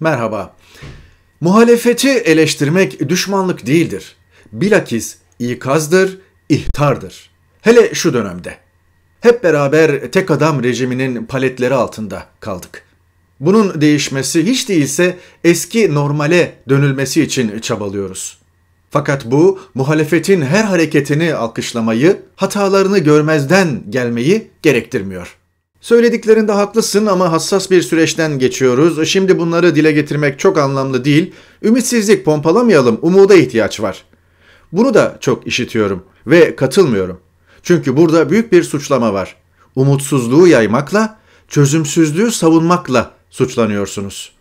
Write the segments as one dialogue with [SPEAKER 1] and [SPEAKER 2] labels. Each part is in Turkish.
[SPEAKER 1] Merhaba. Muhalefeti eleştirmek düşmanlık değildir. Bilakis ikazdır, ihtardır. Hele şu dönemde. Hep beraber tek adam rejiminin paletleri altında kaldık. Bunun değişmesi hiç değilse eski normale dönülmesi için çabalıyoruz. Fakat bu muhalefetin her hareketini alkışlamayı, hatalarını görmezden gelmeyi gerektirmiyor. Söylediklerinde haklısın ama hassas bir süreçten geçiyoruz. Şimdi bunları dile getirmek çok anlamlı değil. Ümitsizlik pompalamayalım, umuda ihtiyaç var. Bunu da çok işitiyorum ve katılmıyorum. Çünkü burada büyük bir suçlama var. Umutsuzluğu yaymakla, çözümsüzlüğü savunmakla suçlanıyorsunuz.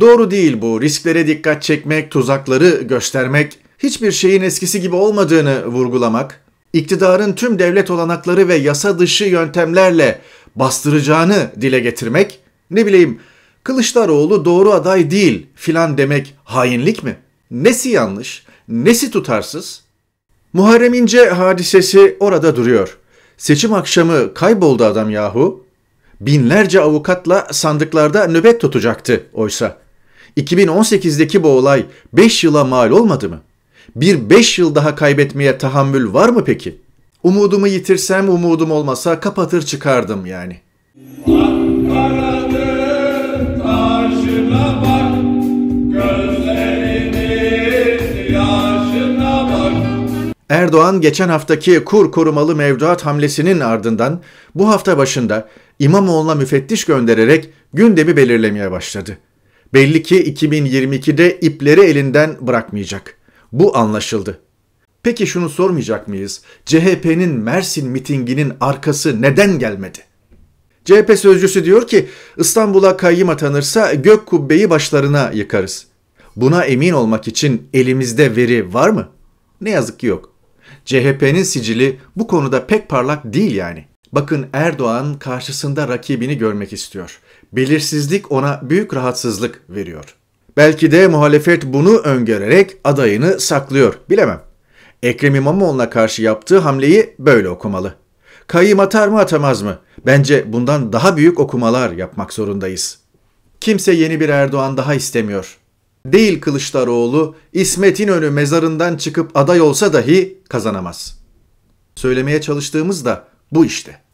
[SPEAKER 1] Doğru değil bu. Risklere dikkat çekmek, tuzakları göstermek, hiçbir şeyin eskisi gibi olmadığını vurgulamak, iktidarın tüm devlet olanakları ve yasa dışı yöntemlerle bastıracağını dile getirmek, ne bileyim Kılıçdaroğlu doğru aday değil filan demek hainlik mi? Nesi yanlış, nesi tutarsız? Muharrem İnce hadisesi orada duruyor. Seçim akşamı kayboldu adam yahu. Binlerce avukatla sandıklarda nöbet tutacaktı oysa. 2018'deki bu olay 5 yıla mal olmadı mı? bir beş yıl daha kaybetmeye tahammül var mı peki? Umudumu yitirsem umudum olmasa kapatır çıkardım yani. Erdoğan geçen haftaki kur korumalı mevduat hamlesinin ardından bu hafta başında İmamoğlu'na müfettiş göndererek gündemi belirlemeye başladı. Belli ki 2022'de ipleri elinden bırakmayacak.'' Bu anlaşıldı. Peki şunu sormayacak mıyız? CHP'nin Mersin mitinginin arkası neden gelmedi? CHP sözcüsü diyor ki İstanbul'a kayyım atanırsa gök kubbeyi başlarına yıkarız. Buna emin olmak için elimizde veri var mı? Ne yazık ki yok. CHP'nin sicili bu konuda pek parlak değil yani. Bakın Erdoğan karşısında rakibini görmek istiyor. Belirsizlik ona büyük rahatsızlık veriyor. Belki de muhalefet bunu öngörerek adayını saklıyor. Bilemem. Ekrem İmamoğlu'na karşı yaptığı hamleyi böyle okumalı. Kayyım atar mı atamaz mı? Bence bundan daha büyük okumalar yapmak zorundayız. Kimse yeni bir Erdoğan daha istemiyor. Değil Kılıçdaroğlu, İsmet İnönü mezarından çıkıp aday olsa dahi kazanamaz. Söylemeye çalıştığımız da bu işte.